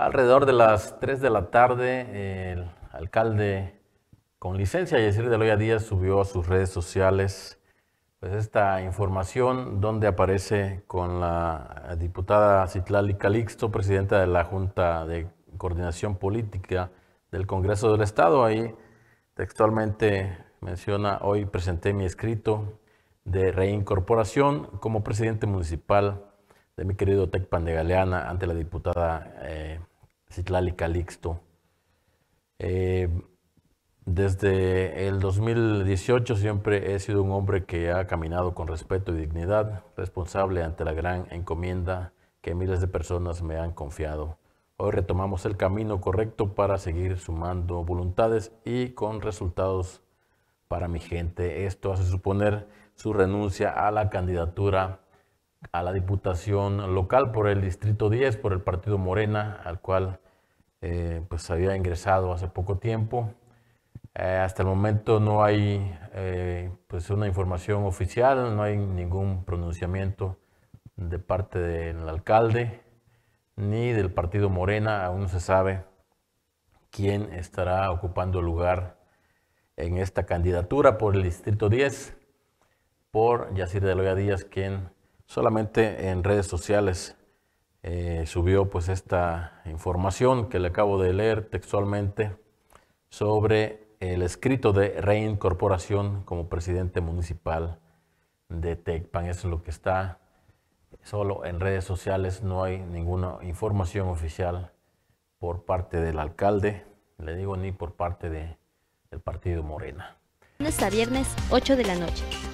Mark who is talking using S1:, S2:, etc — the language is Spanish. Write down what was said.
S1: Alrededor de las 3 de la tarde, el alcalde con licencia, Yesir Deloya Díaz, subió a sus redes sociales pues, esta información donde aparece con la diputada Citlali Calixto, presidenta de la Junta de Coordinación Política del Congreso del Estado. Ahí textualmente menciona, hoy presenté mi escrito de reincorporación como presidente municipal de mi querido Tecpan de Galeana ante la diputada eh, Citlali Calixto. Eh, desde el 2018 siempre he sido un hombre que ha caminado con respeto y dignidad, responsable ante la gran encomienda que miles de personas me han confiado. Hoy retomamos el camino correcto para seguir sumando voluntades y con resultados para mi gente. Esto hace suponer su renuncia a la candidatura a la Diputación local por el Distrito 10, por el Partido Morena, al cual eh, pues había ingresado hace poco tiempo. Eh, hasta el momento no hay eh, pues una información oficial, no hay ningún pronunciamiento de parte del alcalde ni del partido Morena, aún no se sabe quién estará ocupando el lugar en esta candidatura por el Distrito 10, por Yacir de Loya Díaz, quien solamente en redes sociales eh, subió pues esta información que le acabo de leer textualmente sobre el escrito de reincorporación como presidente municipal de Tecpan. Eso es lo que está solo en redes sociales, no hay ninguna información oficial por parte del alcalde, le digo ni por parte de, del partido Morena. viernes, 8 de la noche.